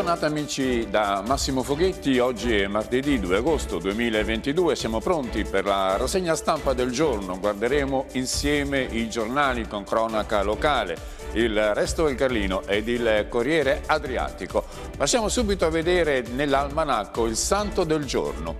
giornata amici da Massimo Foghetti, oggi è martedì 2 agosto 2022, siamo pronti per la rassegna stampa del giorno, guarderemo insieme i giornali con cronaca locale, il Resto del Carlino ed il Corriere Adriatico. Passiamo subito a vedere nell'almanacco il Santo del Giorno.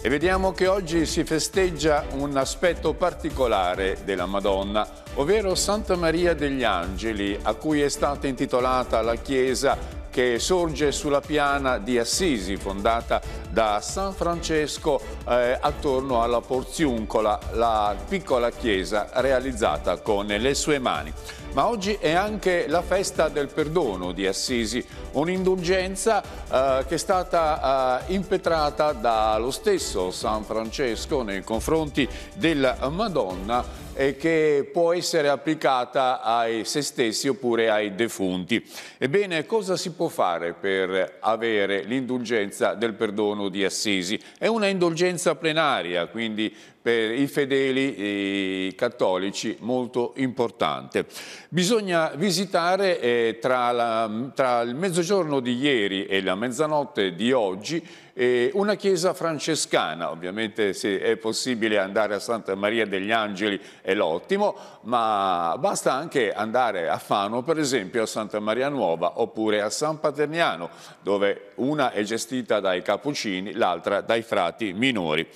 E vediamo che oggi si festeggia un aspetto particolare della Madonna, ovvero Santa Maria degli Angeli, a cui è stata intitolata la chiesa che sorge sulla piana di Assisi, fondata da San Francesco eh, attorno alla Porziuncola, la piccola chiesa realizzata con le sue mani. Ma oggi è anche la festa del perdono di Assisi, un'indulgenza eh, che è stata eh, impetrata dallo stesso San Francesco nei confronti della Madonna eh, che può essere applicata ai se stessi oppure ai defunti. Ebbene, cosa si può fare per avere l'indulgenza del perdono di Assisi? È una indulgenza plenaria, quindi per i fedeli cattolici molto importante. Bisogna visitare eh, tra, la, tra il mezzogiorno di ieri e la mezzanotte di oggi eh, una chiesa francescana, ovviamente se è possibile andare a Santa Maria degli Angeli è l'ottimo, ma basta anche andare a Fano, per esempio a Santa Maria Nuova oppure a San Paterniano, dove una è gestita dai cappuccini, l'altra dai frati minori.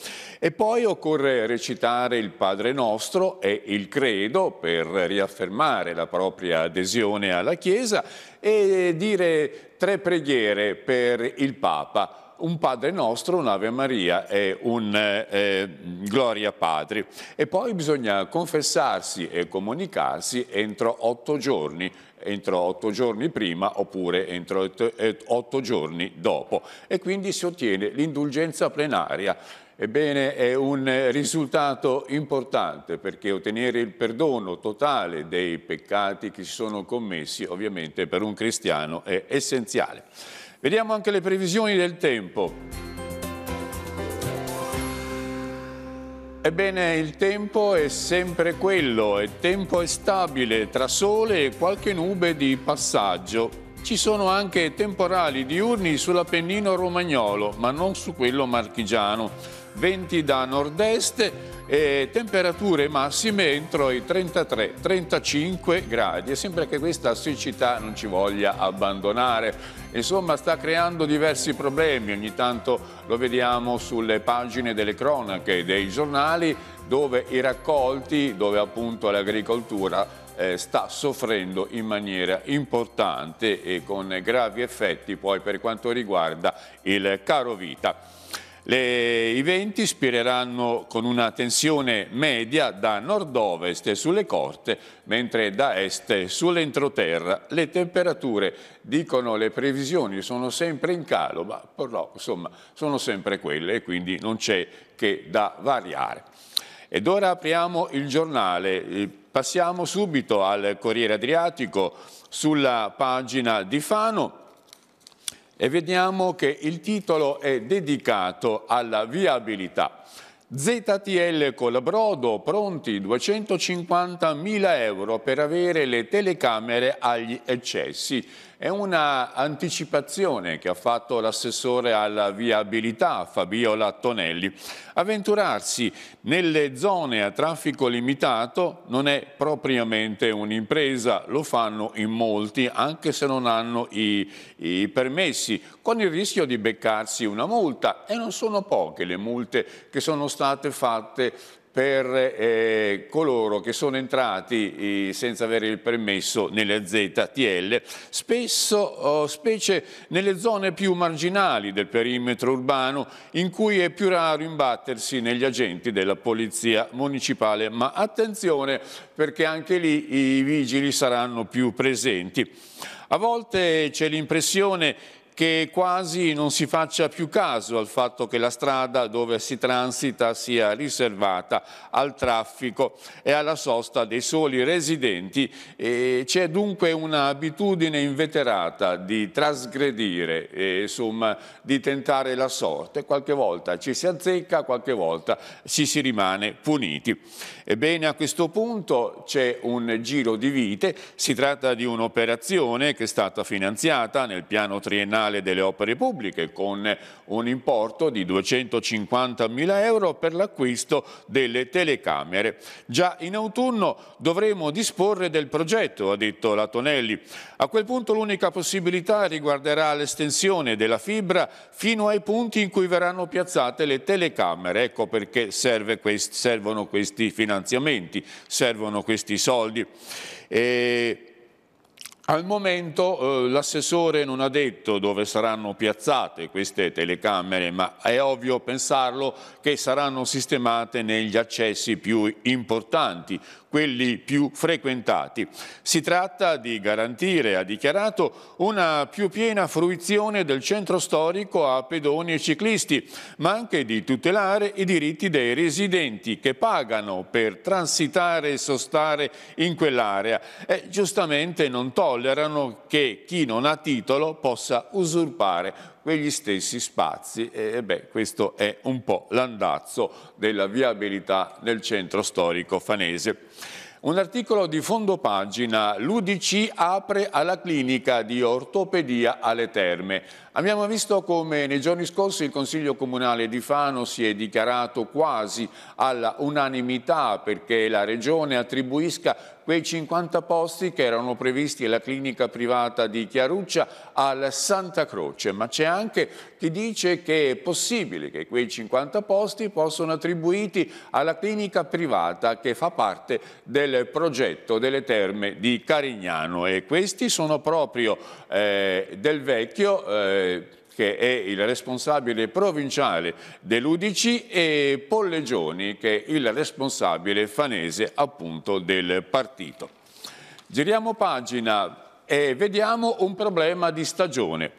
E poi occorre recitare il Padre Nostro e il Credo per riaffermare la propria adesione alla Chiesa e dire tre preghiere per il Papa un Padre nostro, un'Ave Maria e un eh, Gloria Padre. E poi bisogna confessarsi e comunicarsi entro otto giorni, entro otto giorni prima oppure entro eh, otto giorni dopo. E quindi si ottiene l'indulgenza plenaria. Ebbene, è un risultato importante perché ottenere il perdono totale dei peccati che si sono commessi, ovviamente per un cristiano, è essenziale. Vediamo anche le previsioni del tempo. Ebbene, il tempo è sempre quello, il tempo è stabile tra sole e qualche nube di passaggio ci sono anche temporali diurni sull'Appennino romagnolo, ma non su quello marchigiano. Venti da nord-est e temperature massime entro i 33-35 gradi e sembra che questa siccità non ci voglia abbandonare. Insomma sta creando diversi problemi, ogni tanto lo vediamo sulle pagine delle cronache dei giornali dove i raccolti, dove appunto l'agricoltura eh, sta soffrendo in maniera importante e con gravi effetti poi per quanto riguarda il caro vita. Le, I venti spireranno con una tensione media da nord-ovest sulle corte, mentre da est sull'entroterra. Le temperature, dicono le previsioni, sono sempre in calo, ma però, insomma sono sempre quelle e quindi non c'è che da variare. Ed ora apriamo il giornale, eh, passiamo subito al Corriere Adriatico sulla pagina di Fano e vediamo che il titolo è dedicato alla viabilità. ZTL brodo pronti 250.000 euro per avere le telecamere agli eccessi. È un'anticipazione che ha fatto l'assessore alla viabilità Fabiola Tonelli. Avventurarsi nelle zone a traffico limitato non è propriamente un'impresa, lo fanno in molti anche se non hanno i, i permessi, con il rischio di beccarsi una multa e non sono poche le multe che sono state fatte per eh, coloro che sono entrati eh, senza avere il permesso nelle ZTL, spesso oh, specie nelle zone più marginali del perimetro urbano in cui è più raro imbattersi negli agenti della polizia municipale, ma attenzione perché anche lì i vigili saranno più presenti. A volte c'è l'impressione che quasi non si faccia più caso al fatto che la strada dove si transita sia riservata al traffico e alla sosta dei soli residenti. C'è dunque un'abitudine inveterata di trasgredire, e, insomma, di tentare la sorte. Qualche volta ci si azzecca, qualche volta ci si rimane puniti. Ebbene, a questo punto c'è un giro di vite. Si tratta di un'operazione che è stata finanziata nel piano triennale Nazionale delle Opere Pubbliche con un importo di 250 mila euro per l'acquisto delle telecamere. Già in autunno dovremo disporre del progetto, ha detto la Tonelli. A quel punto l'unica possibilità riguarderà l'estensione della fibra fino ai punti in cui verranno piazzate le telecamere. Ecco perché quest servono questi finanziamenti, servono questi soldi. E al momento eh, l'assessore non ha detto dove saranno piazzate queste telecamere, ma è ovvio pensarlo che saranno sistemate negli accessi più importanti, quelli più frequentati. Si tratta di garantire, ha dichiarato, una più piena fruizione del centro storico a pedoni e ciclisti, ma anche di tutelare i diritti dei residenti che pagano per transitare e sostare in quell'area e giustamente non tollerano che chi non ha titolo possa usurpare quegli stessi spazi e beh, questo è un po' l'andazzo della viabilità del centro storico fanese. Un articolo di fondo pagina, l'UDC apre alla clinica di ortopedia alle terme. Abbiamo visto come nei giorni scorsi il Consiglio Comunale di Fano si è dichiarato quasi alla unanimità perché la Regione attribuisca quei 50 posti che erano previsti alla clinica privata di Chiaruccia al Santa Croce, ma c'è anche chi dice che è possibile che quei 50 posti possano attribuiti alla clinica privata che fa parte del del progetto delle terme di Carignano e questi sono proprio eh, del vecchio eh, che è il responsabile provinciale dell'Udici e Pollegioni che è il responsabile fanese appunto del partito. Giriamo pagina e vediamo un problema di stagione.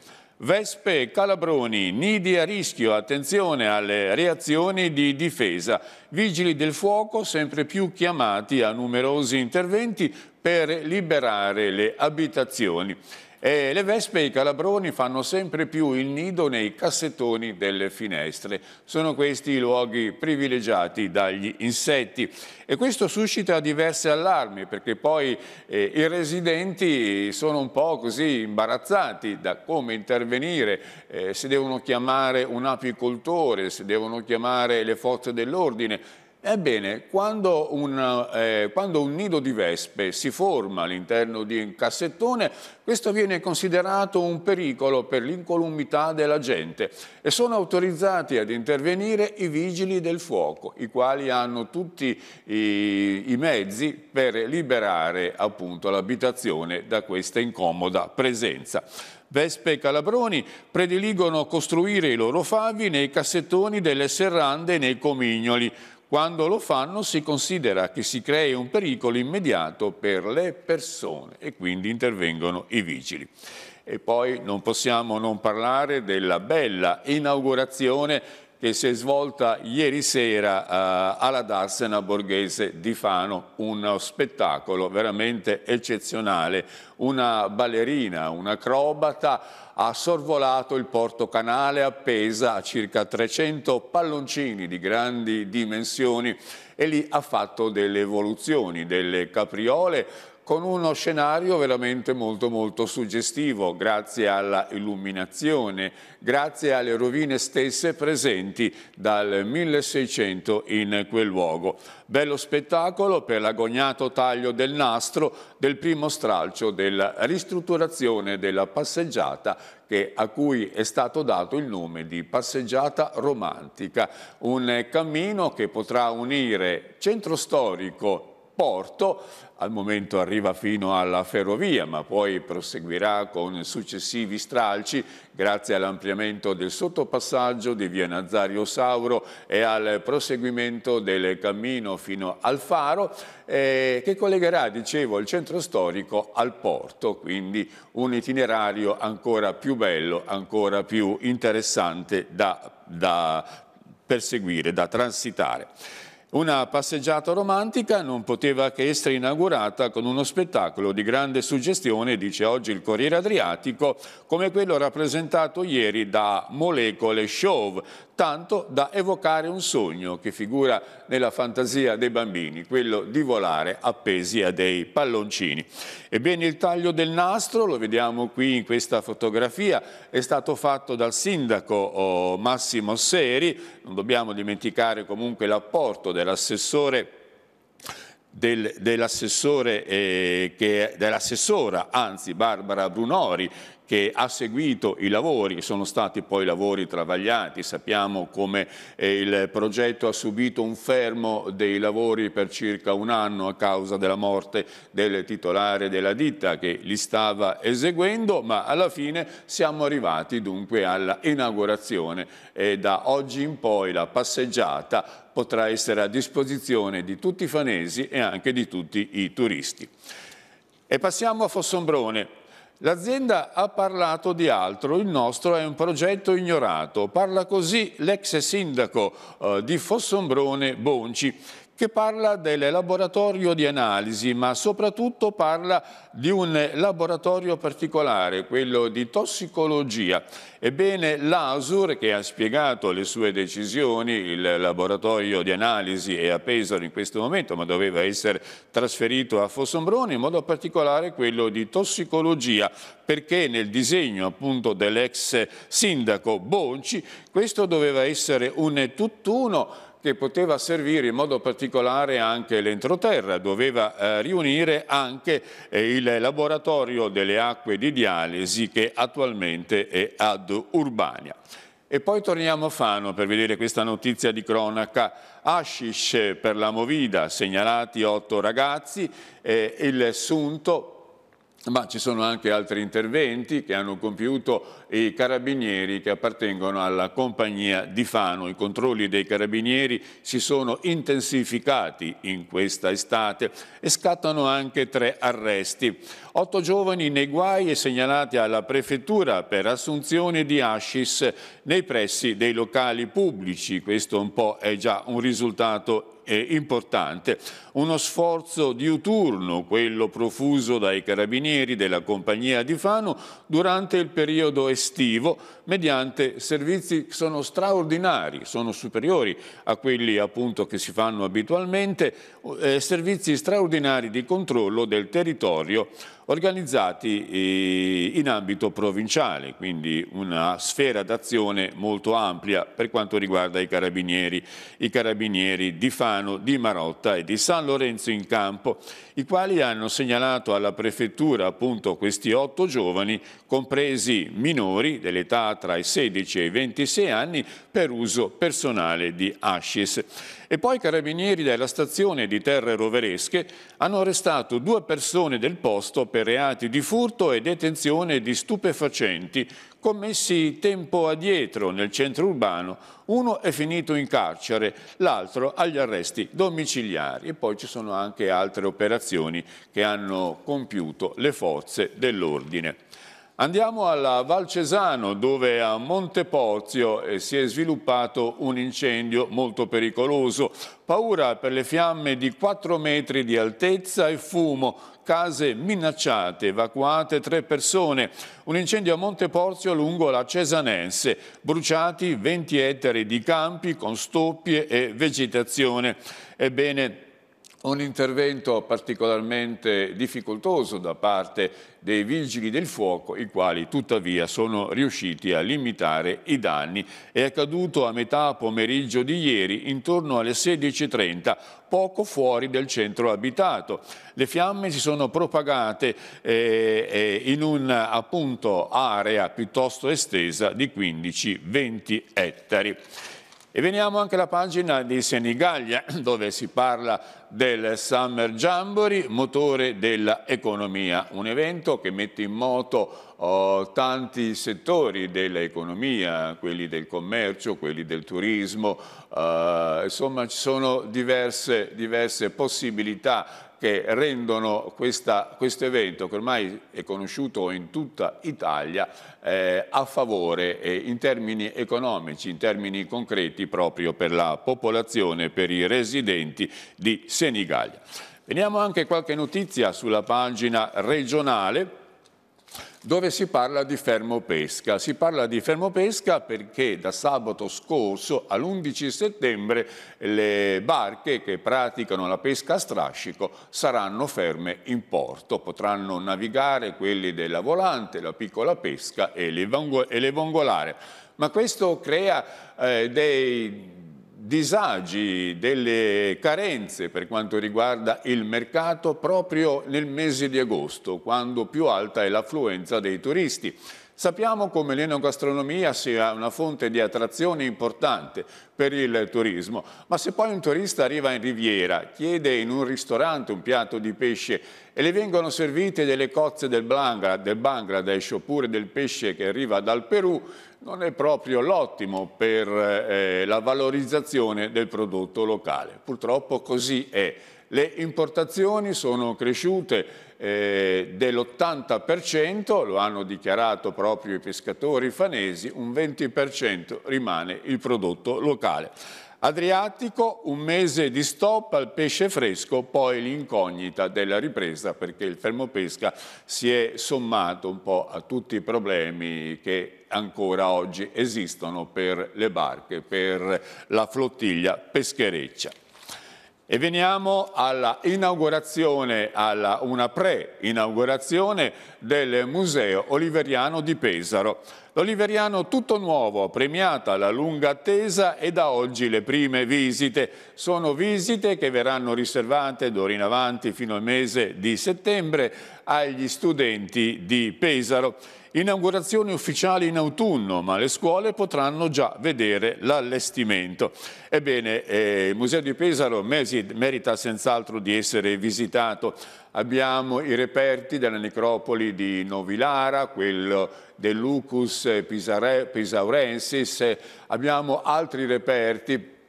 Vespe e Calabroni, nidi a rischio, attenzione alle reazioni di difesa. Vigili del fuoco sempre più chiamati a numerosi interventi per liberare le abitazioni. E le vespe e i calabroni fanno sempre più il nido nei cassettoni delle finestre. Sono questi i luoghi privilegiati dagli insetti e questo suscita diverse allarmi perché poi eh, i residenti sono un po' così imbarazzati da come intervenire, eh, se devono chiamare un apicoltore, se devono chiamare le forze dell'ordine Ebbene, quando un, eh, quando un, nido di vespe si forma all'interno di un cassettone, questo viene considerato un pericolo per l'incolumità della gente e sono autorizzati ad intervenire i vigili del fuoco, i quali hanno tutti i, i mezzi per liberare l'abitazione da questa incomoda presenza. Vespe e calabroni prediligono costruire i loro favi nei cassettoni delle serrande e nei comignoli, quando lo fanno si considera che si crei un pericolo immediato per le persone e quindi intervengono i vigili. E poi non possiamo non parlare della bella inaugurazione che si è svolta ieri sera eh, alla Darsena Borghese di Fano, un spettacolo veramente eccezionale. Una ballerina, un'acrobata ha sorvolato il porto canale appesa a circa 300 palloncini di grandi dimensioni e lì ha fatto delle evoluzioni, delle capriole con uno scenario veramente molto molto suggestivo, grazie alla illuminazione, grazie alle rovine stesse presenti dal 1600 in quel luogo. Bello spettacolo per l'agognato taglio del nastro del primo stralcio della ristrutturazione della passeggiata a cui è stato dato il nome di Passeggiata Romantica, un cammino che potrà unire centro storico, porto, al momento arriva fino alla ferrovia, ma poi proseguirà con successivi stralci grazie all'ampliamento del sottopassaggio di via Nazario Sauro e al proseguimento del cammino fino al faro eh, che collegherà, dicevo, il centro storico al porto, quindi un itinerario ancora più bello, ancora più interessante da, da perseguire, da transitare. Una passeggiata romantica non poteva che essere inaugurata con uno spettacolo di grande suggestione, dice oggi il Corriere Adriatico, come quello rappresentato ieri da Molecole Show, tanto da evocare un sogno che figura nella fantasia dei bambini, quello di volare appesi a dei palloncini. Ebbene il taglio del nastro, lo vediamo qui in questa fotografia, è stato fatto dal sindaco oh, Massimo Seri, non dobbiamo dimenticare comunque l'apporto del dell'assessore del, dell'assessore, eh, che, dell'assessora, anzi Barbara Brunori, che ha seguito i lavori, che sono stati poi lavori travagliati, sappiamo come eh, il progetto ha subito un fermo dei lavori per circa un anno a causa della morte del titolare della ditta che li stava eseguendo, ma alla fine siamo arrivati dunque all'inaugurazione e eh, da oggi in poi la passeggiata potrà essere a disposizione di tutti i fanesi e anche di tutti i turisti. E passiamo a Fossombrone. L'azienda ha parlato di altro, il nostro è un progetto ignorato. Parla così l'ex sindaco eh, di Fossombrone Bonci, che parla del laboratorio di analisi, ma soprattutto parla di un laboratorio particolare, quello di tossicologia. Ebbene, l'ASUR, che ha spiegato le sue decisioni, il laboratorio di analisi è a Pesaro in questo momento, ma doveva essere trasferito a Fossombrone, in modo particolare quello di tossicologia, perché nel disegno appunto dell'ex sindaco Bonci questo doveva essere un tutt'uno che poteva servire in modo particolare anche l'entroterra, doveva eh, riunire anche eh, il laboratorio delle acque di dialisi che attualmente è ad Urbania. E poi torniamo a Fano per vedere questa notizia di cronaca. Ashish per la Movida, segnalati otto ragazzi, eh, il sunto ma ci sono anche altri interventi che hanno compiuto i carabinieri che appartengono alla compagnia di Fano. I controlli dei carabinieri si sono intensificati in questa estate e scattano anche tre arresti. Otto giovani nei guai e segnalati alla prefettura per assunzione di ascis nei pressi dei locali pubblici. Questo un po' è già un risultato eh, importante, uno sforzo diuturno, quello profuso dai carabinieri della compagnia di Fano durante il periodo estivo, mediante servizi che sono straordinari, sono superiori a quelli appunto che si fanno abitualmente, eh, servizi straordinari di controllo del territorio organizzati eh, in ambito provinciale, quindi una sfera d'azione molto ampia per quanto riguarda i carabinieri, i carabinieri di Fano, di Marotta e di San Lorenzo in campo, i quali hanno segnalato alla prefettura appunto questi otto giovani, compresi minori dell'età tra i 16 e i 26 anni, per uso personale di Ascis. E poi i carabinieri della stazione di Terre Roveresche hanno arrestato due persone del posto per reati di furto e detenzione di stupefacenti commessi tempo addietro nel centro urbano. Uno è finito in carcere, l'altro agli arresti domiciliari. E poi ci sono anche altre operazioni che hanno compiuto le forze dell'ordine. Andiamo alla Val Cesano dove a Monte Porzio eh, si è sviluppato un incendio molto pericoloso. Paura per le fiamme di 4 metri di altezza e fumo, case minacciate, evacuate tre persone. Un incendio a Monte Porzio lungo la Cesanense, bruciati 20 ettari di campi con stoppie e vegetazione. Ebbene, un intervento particolarmente difficoltoso da parte dei vigili del fuoco, i quali tuttavia sono riusciti a limitare i danni. È accaduto a metà pomeriggio di ieri, intorno alle 16.30, poco fuori del centro abitato. Le fiamme si sono propagate eh, eh in un'area piuttosto estesa di 15-20 ettari. E veniamo anche alla pagina di Senigallia dove si parla del Summer Jamboree, motore dell'economia, un evento che mette in moto oh, tanti settori dell'economia, quelli del commercio, quelli del turismo, eh, insomma ci sono diverse, diverse possibilità che rendono questo evento, che ormai è conosciuto in tutta Italia, eh, a favore eh, in termini economici, in termini concreti proprio per la popolazione, per i residenti di Senigallia. Veniamo anche qualche notizia sulla pagina regionale dove si parla di fermo pesca. Si parla di fermo pesca perché da sabato scorso all'11 settembre le barche che praticano la pesca a strascico saranno ferme in porto, potranno navigare quelli della volante, la piccola pesca e le vongolare. Ma questo crea eh, dei disagi, delle carenze per quanto riguarda il mercato proprio nel mese di agosto, quando più alta è l'affluenza dei turisti. Sappiamo come l'enogastronomia sia una fonte di attrazione importante per il turismo, ma se poi un turista arriva in riviera, chiede in un ristorante un piatto di pesce e le vengono servite delle cozze del, Bangladesh oppure del pesce che arriva dal Perù, non è proprio l'ottimo per eh, la valorizzazione del prodotto locale. Purtroppo così è. Le importazioni sono cresciute eh, dell'80%, lo hanno dichiarato proprio i pescatori fanesi, un 20% rimane il prodotto locale. Adriatico, un mese di stop al pesce fresco, poi l'incognita della ripresa perché il fermopesca si è sommato un po' a tutti i problemi che ancora oggi esistono per le barche, per la flottiglia peschereccia. E veniamo alla inaugurazione, alla una pre-inaugurazione del Museo Oliveriano di Pesaro. L'Oliveriano tutto nuovo, premiata la lunga attesa e da oggi le prime visite. Sono visite che verranno riservate d'ora in avanti fino al mese di settembre agli studenti di Pesaro. Inaugurazioni ufficiali in autunno, ma le scuole potranno già vedere l'allestimento. Ebbene, eh, il Museo di Pesaro merita senz'altro di essere visitato. Abbiamo i reperti della necropoli di Novilara, quello del Lucus Pisaurensis, abbiamo altri reperti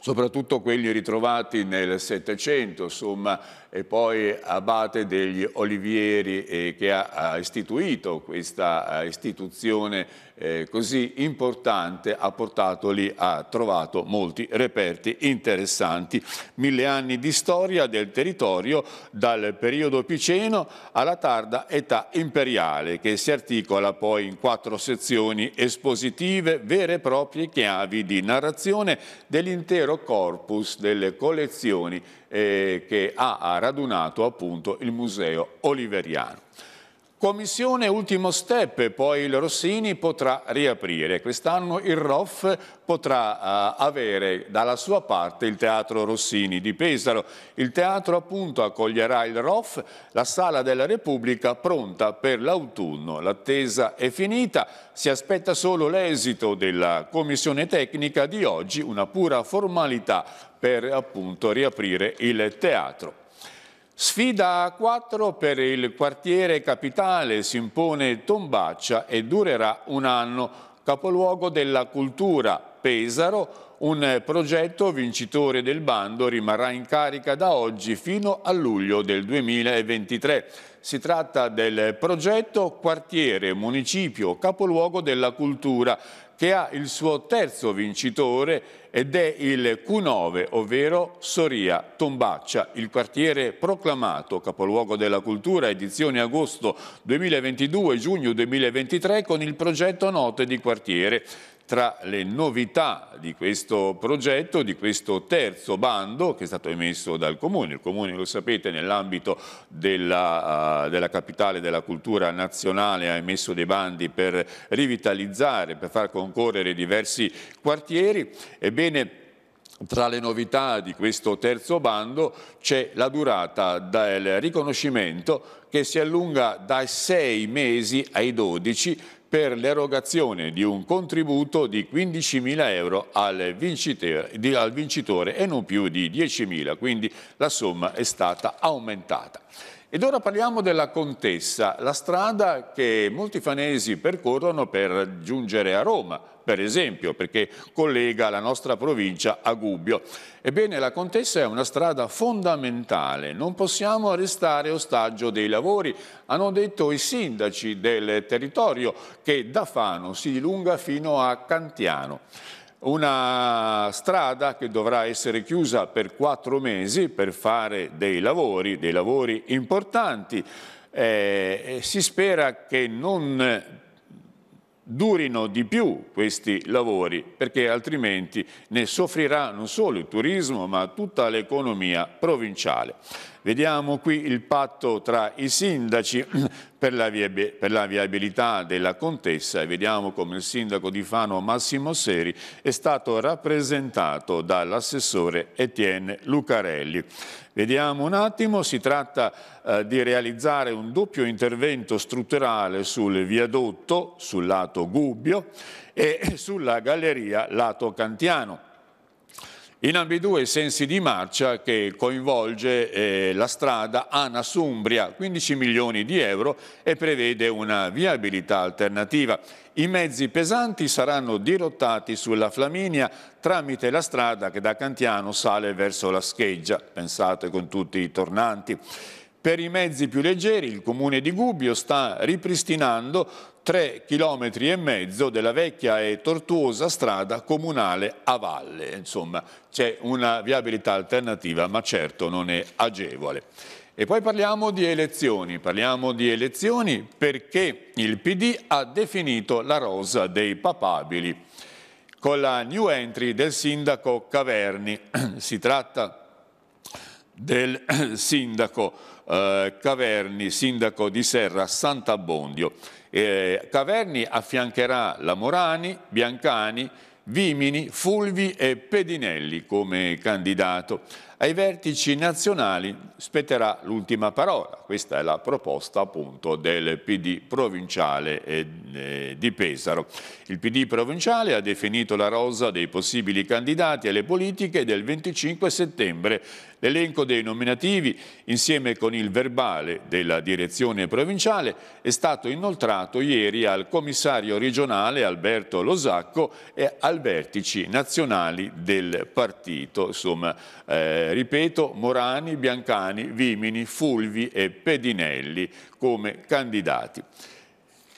soprattutto quelli ritrovati nel Settecento, insomma e poi abate degli Olivieri eh, che ha, ha, istituito questa eh, istituzione eh, così importante, ha portato lì, ha trovato molti reperti interessanti. Mille anni di storia del territorio dal periodo piceno alla tarda età imperiale che si articola poi in quattro sezioni espositive vere e proprie chiavi di narrazione dell'intero corpus delle collezioni eh, che ha radunato appunto il Museo Oliveriano. Commissione ultimo step, poi il Rossini potrà riaprire. Quest'anno il ROF potrà uh, avere dalla sua parte il Teatro Rossini di Pesaro. Il teatro appunto accoglierà il ROF, la Sala della Repubblica pronta per l'autunno. L'attesa è finita, si aspetta solo l'esito della commissione tecnica di oggi, una pura formalità per appunto riaprire il teatro. Sfida a 4 per il quartiere capitale, si impone Tombaccia e durerà un anno. Capoluogo della cultura Pesaro, un progetto vincitore del bando rimarrà in carica da oggi fino a luglio del 2023. Si tratta del progetto Quartiere, Municipio, Capoluogo della Cultura, che ha il suo terzo vincitore ed è il Q9, ovvero Soria Tombaccia, il quartiere proclamato capoluogo della cultura edizione agosto 2022-giugno 2023 con il progetto Note di quartiere tra le novità di questo progetto, di questo terzo bando che è stato emesso dal Comune. Il Comune, lo sapete, nell'ambito della, uh, della, capitale della cultura nazionale ha emesso dei bandi per rivitalizzare, per far concorrere diversi quartieri. Ebbene, tra le novità di questo terzo bando c'è la durata del riconoscimento che si allunga dai sei mesi ai dodici per l'erogazione di un contributo di 15.000 euro al vincitore, al vincitore e non più di 10.000, quindi la somma è stata aumentata. Ed ora parliamo della Contessa, la strada che molti fanesi percorrono per giungere a Roma, per esempio, perché collega la nostra provincia a Gubbio. Ebbene, la Contessa è una strada fondamentale, non possiamo restare ostaggio dei lavori, hanno detto i sindaci del territorio che da Fano si dilunga fino a Cantiano una strada che dovrà essere chiusa per quattro mesi per fare dei lavori, dei lavori importanti. Eh, eh si spera che non durino di più questi lavori perché altrimenti ne soffrirà non solo il turismo ma tutta l'economia provinciale. Vediamo qui il patto tra i sindaci per la, viabilità della contessa e vediamo come il sindaco di Fano Massimo Seri è stato rappresentato dall'assessore Etienne Lucarelli. Vediamo un attimo, si tratta eh, di realizzare un doppio intervento strutturale sul viadotto, sul lato Gubbio, e sulla galleria lato Cantiano in ambedue i sensi di marcia che coinvolge eh, la strada Anas Umbria, 15 milioni di euro e prevede una viabilità alternativa. I mezzi pesanti saranno dirottati sulla Flaminia tramite la strada che da Cantiano sale verso la scheggia, pensate con tutti i tornanti. Per i mezzi più leggeri il comune di Gubbio sta ripristinando 3 km e mezzo della vecchia e tortuosa strada comunale a valle. Insomma, c'è una viabilità alternativa, ma certo non è agevole. E poi parliamo di elezioni, parliamo di elezioni perché il PD ha definito la rosa dei papabili con la new entry del sindaco Caverni. si tratta del sindaco eh, Caverni, sindaco di Serra Sant'Abbondio. Eh, Caverni affiancherà la Morani, Biancani, Vimini, Fulvi e Pedinelli come candidato. Ai vertici nazionali spetterà l'ultima parola, questa è la proposta appunto del PD provinciale eh, eh, di Pesaro. Il PD provinciale ha definito la rosa dei possibili candidati alle politiche del 25 settembre L'elenco dei nominativi, insieme con il verbale della direzione provinciale, è stato inoltrato ieri al commissario regionale Alberto Losacco e al vertici nazionali del partito. Insomma, eh, ripeto, Morani, Biancani, Vimini, Fulvi e Pedinelli come candidati.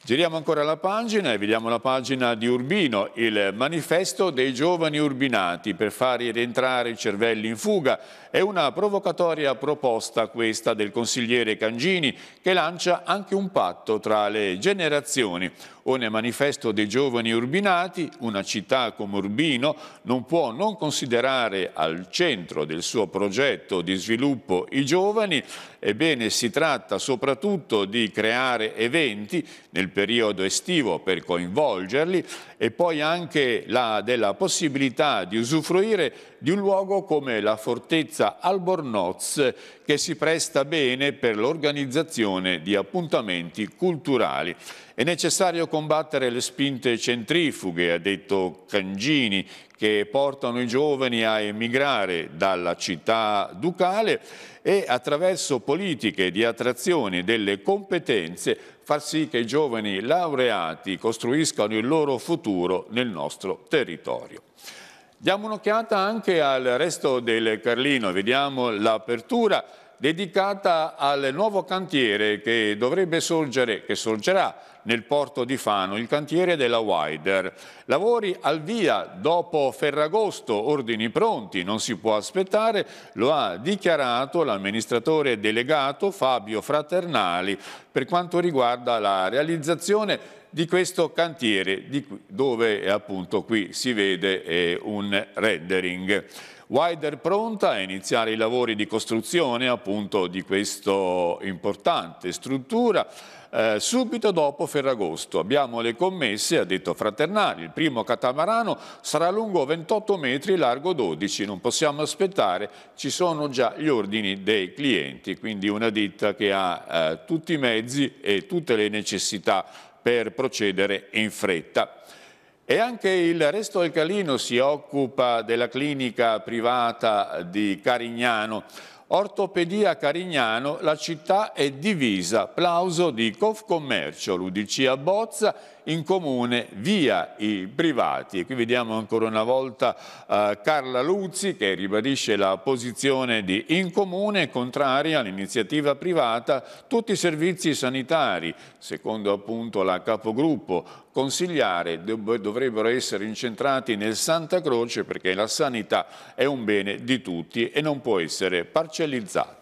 Giriamo ancora la pagina e vediamo la pagina di Urbino, il manifesto dei giovani urbinati per far rientrare i cervelli in fuga. È una provocatoria proposta questa del consigliere Cangini che lancia anche un patto tra le generazioni o nel manifesto dei giovani urbinati, una città come Urbino non può non considerare al centro del suo progetto di sviluppo i giovani, ebbene si tratta soprattutto di creare eventi nel periodo estivo per coinvolgerli e poi anche la, della possibilità di usufruire di un luogo come la fortezza Albornoz che si presta bene per l'organizzazione di appuntamenti culturali. È necessario combattere le spinte centrifughe, ha detto Cangini, che portano i giovani a emigrare dalla città ducale e attraverso politiche di attrazione delle competenze far sì che i giovani laureati costruiscano il loro futuro nel nostro territorio. Diamo un'occhiata anche al resto del Carlino, vediamo l'apertura dedicata al nuovo cantiere che dovrebbe sorgere, che sorgerà nel porto di Fano, il cantiere della Wider. Lavori al via dopo Ferragosto, ordini pronti, non si può aspettare, lo ha dichiarato l'amministratore delegato Fabio Fraternali per quanto riguarda la realizzazione di questo cantiere di cui, dove appunto qui si vede eh, un rendering. Wider pronta a iniziare i lavori di costruzione appunto di questa importante struttura eh, subito dopo Ferragosto. Abbiamo le commesse, ha detto Fraternari, il primo catamarano sarà lungo 28 metri largo 12, non possiamo aspettare, ci sono già gli ordini dei clienti, quindi una ditta che ha eh, tutti i mezzi e tutte le necessità per procedere in fretta. E anche il resto del Calino si occupa della clinica privata di Carignano. Ortopedia Carignano, la città è divisa. Plauso di Confcommercio, l'Udc a Bozza in comune via i privati. E qui vediamo ancora una volta eh, Carla Luzzi che ribadisce la posizione di in comune contraria all'iniziativa privata tutti i servizi sanitari, secondo appunto la capogruppo consigliare dovrebbero essere incentrati nel Santa Croce perché la sanità è un bene di tutti e non può essere parcellizzato.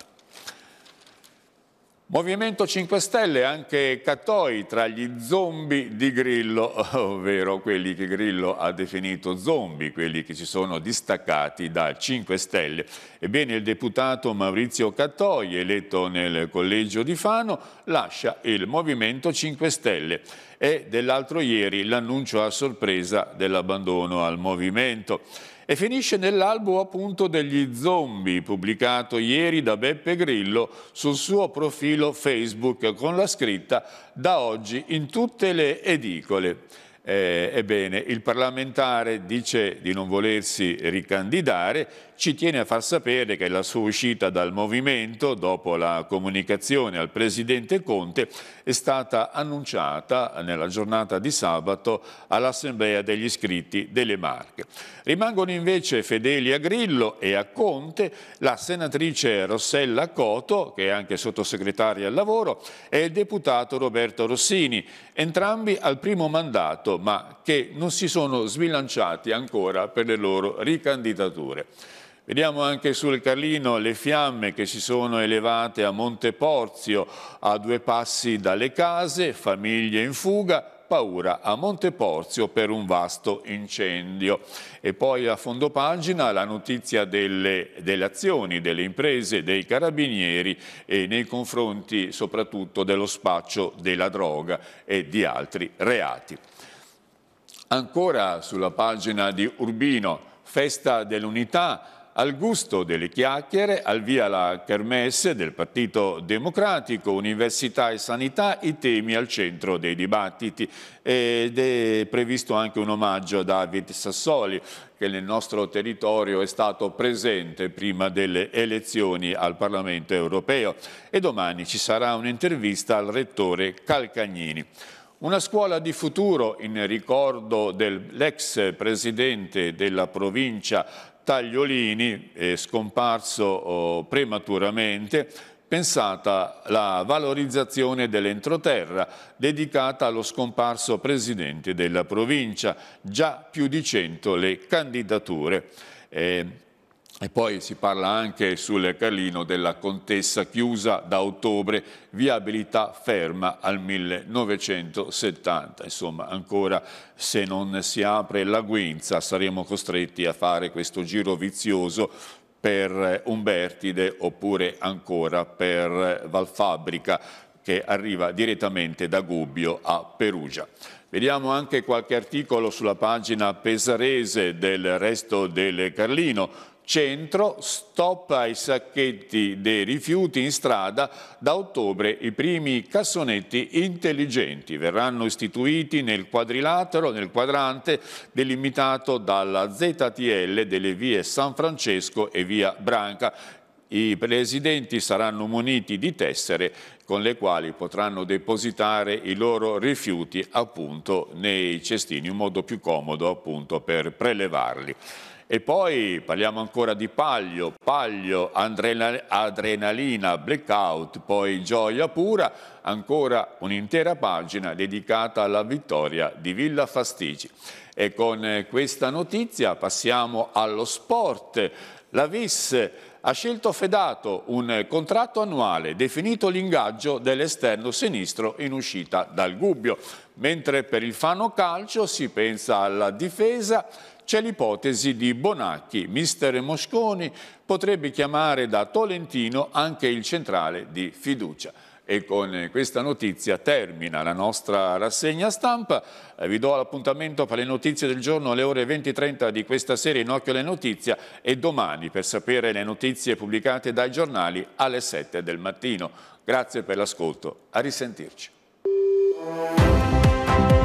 Movimento 5 Stelle, anche Cattoi tra gli zombie di Grillo, ovvero quelli che Grillo ha definito zombie, quelli che si sono distaccati da 5 Stelle. Ebbene, il deputato Maurizio Cattoi, eletto nel collegio di Fano, lascia il Movimento 5 Stelle e dell'altro ieri l'annuncio a sorpresa dell'abbandono al movimento e finisce nell'albo appunto degli zombie pubblicato ieri da Beppe Grillo sul suo profilo Facebook con la scritta da oggi in tutte le edicole. Eh, ebbene, il parlamentare dice di non volersi ricandidare ci tiene a far sapere che la sua uscita dal movimento, dopo la comunicazione al presidente Conte, è stata annunciata nella giornata di sabato all'Assemblea degli iscritti delle Marche. Rimangono invece fedeli a Grillo e a Conte la senatrice Rossella Coto, che è anche sottosegretaria al lavoro, e il deputato Roberto Rossini, entrambi al primo mandato, ma che non si sono sbilanciati ancora per le loro ricandidature. Vediamo anche sul Carlino le fiamme che si sono elevate a Monte Porzio, a due passi dalle case, famiglie in fuga, paura a Monte Porzio per un vasto incendio. E poi a fondo pagina la notizia delle, delle azioni delle imprese, dei carabinieri e nei confronti soprattutto dello spaccio della droga e di altri reati. Ancora sulla pagina di Urbino, festa dell'unità, al gusto delle chiacchiere, al via la kermesse del Partito Democratico, università e sanità, i temi al centro dei dibattiti. Ed è previsto anche un omaggio a David Sassoli, che nel nostro territorio è stato presente prima delle elezioni al Parlamento europeo. E domani ci sarà un'intervista al rettore Calcagnini. Una scuola di futuro in ricordo dell'ex presidente della provincia Tagliolini è scomparso oh, prematuramente, pensata la valorizzazione dell'entroterra dedicata allo scomparso presidente della provincia, già più di 100 le candidature. Eh, e poi si parla anche sul Carlino della contessa chiusa da ottobre, viabilità ferma al 1970. Insomma, ancora se non si apre la guinza saremo costretti a fare questo giro vizioso per Umbertide oppure ancora per Valfabbrica che arriva direttamente da Gubbio a Perugia. Vediamo anche qualche articolo sulla pagina pesarese del resto del Carlino Centro stop ai sacchetti dei rifiuti in strada. Da ottobre i primi cassonetti intelligenti verranno istituiti nel quadrilatero, nel quadrante delimitato dalla ZTL delle vie San Francesco e via Branca. I presidenti saranno muniti di tessere con le quali potranno depositare i loro rifiuti appunto nei cestini, un modo più comodo appunto per prelevarli. E poi parliamo ancora di Paglio, Paglio, Adrenalina, Blackout, poi Gioia Pura, ancora un'intera pagina dedicata alla vittoria di Villa Fastigi. E con questa notizia passiamo allo sport. La VIS ha scelto Fedato, un contratto annuale, definito l'ingaggio dell'esterno sinistro in uscita dal Gubbio. Mentre per il Fano Calcio si pensa alla difesa, c'è l'ipotesi di Bonacchi. Mister Mosconi potrebbe chiamare da Tolentino anche il centrale di fiducia. E con questa notizia termina la nostra rassegna stampa. Eh, vi do l'appuntamento per le notizie del giorno alle ore 20.30 di questa sera in occhio alle notizie e domani per sapere le notizie pubblicate dai giornali alle 7 del mattino. Grazie per l'ascolto, a risentirci.